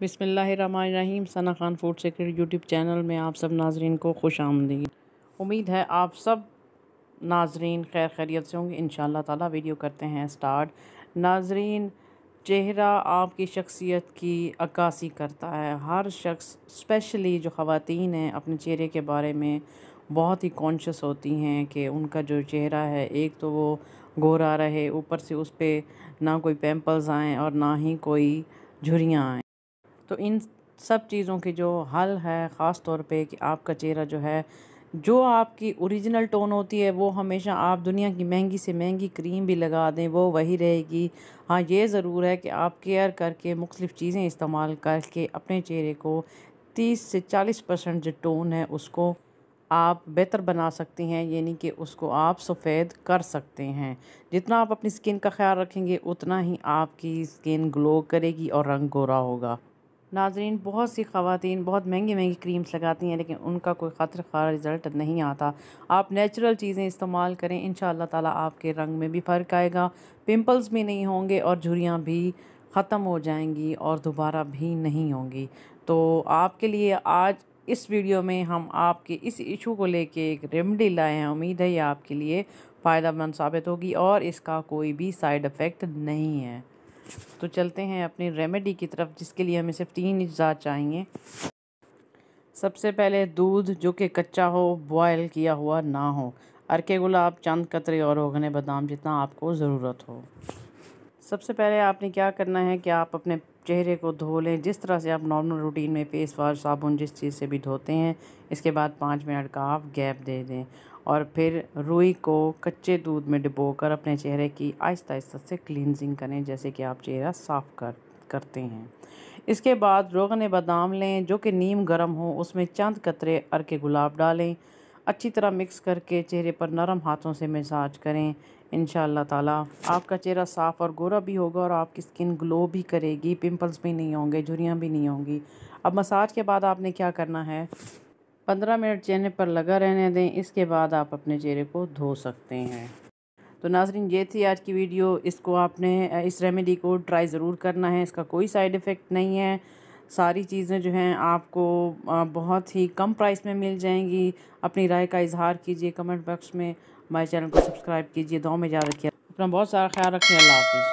बिसमीम Sana Khan food secret YouTube channel में आप सब नाजरीन को खुश आमदी उम्मीद है आप सब नाजरीन खैर खैरियत से होंगे इन ताला वीडियो करते हैं स्टार्ट नाजरीन चेहरा आपकी शख्सियत की अक्सी करता है हर शख्स स्पेशली जो ख़वातीन हैं अपने चेहरे के बारे में बहुत ही कॉन्शस होती हैं कि उनका जो चेहरा है एक तो वो गोरा रहे ऊपर से उस पर ना कोई पेम्पल्स आएँ और ना ही कोई झुरियाँ आएँ तो इन सब चीज़ों के जो हल है ख़ास तौर पे कि आपका चेहरा जो है जो आपकी ओरिजिनल टोन होती है वो हमेशा आप दुनिया की महंगी से महंगी क्रीम भी लगा दें वो वही रहेगी हाँ ये ज़रूर है कि आप केयर करके मुख्तफ़ चीज़ें इस्तेमाल करके अपने चेहरे को तीस से चालीस परसेंट जो टोन है उसको आप बेहतर बना सकती हैं यानी कि उसको आप सफ़ेद कर सकते हैं जितना आप अपनी स्किन का ख्याल रखेंगे उतना ही आपकी स्किन ग्लो करेगी और रंग गोरा होगा नाजरीन बहुत सी खातन बहुत महंगी महंगी क्रीम्स लगाती हैं लेकिन उनका कोई ख़तर खा रिज़ल्ट नहीं आता आप नेचुरल चीज़ें इस्तेमाल करें इन ताला आपके रंग में भी फ़र्क आएगा पिंपल्स भी नहीं होंगे और झुरियाँ भी ख़त्म हो जाएंगी और दोबारा भी नहीं होंगी तो आपके लिए आज इस वीडियो में हम आपके इस इशू को लेके एक रेमडी लाए हैं उम्मीद है ये आपके लिए फ़ायदा मंद साबित होगी और इसका कोई भी साइड इफ़ेक्ट नहीं है तो चलते हैं अपनी रेमेडी की तरफ जिसके लिए हमें सिर्फ तीन अज्जा चाहिए सबसे पहले दूध जो कि कच्चा हो बॉयल किया हुआ ना हो अरके गुलाब चंद कतरे और ओगने बादाम जितना आपको ज़रूरत हो सबसे पहले आपने क्या करना है कि आप अपने चेहरे को धो लें जिस तरह से आप नॉर्मल रूटीन में फेस वॉश साबुन जिस चीज़ से भी धोते हैं इसके बाद पाँच मिनट का आप गैप दे दें और फिर रुई को कच्चे दूध में डिबो कर अपने चेहरे की आहिस्ता आहिस्ता से क्लिनजिंग करें जैसे कि आप चेहरा साफ़ कर करते हैं इसके बाद रोगन बादाम लें जो कि नीम गर्म हो उसमें चंद कतरे अर के गुलाब डालें अच्छी तरह मिक्स करके चेहरे पर नरम हाथों से मसाज करें इन ताला आपका चेहरा साफ़ और गोरा भी होगा और आपकी स्किन ग्लो भी करेगी पिंपल्स भी नहीं होंगे झुरियाँ भी नहीं होंगी अब मसाज के बाद आपने क्या करना है पंद्रह मिनट चेहरे पर लगा रहने दें इसके बाद आप अपने चेहरे को धो सकते हैं तो नाजरीन ये थी आज की वीडियो इसको आपने इस रेमेडी को ट्राई ज़रूर करना है इसका कोई साइड इफ़ेक्ट नहीं है सारी चीज़ें जो हैं आपको बहुत ही कम प्राइस में मिल जाएंगी अपनी राय का इजहार कीजिए कमेंट बॉक्स में हमारे चैनल को सब्सक्राइब कीजिए दो में याद रखिए अपना बहुत सारा ख्याल रखिए अल्लाह हाफिज़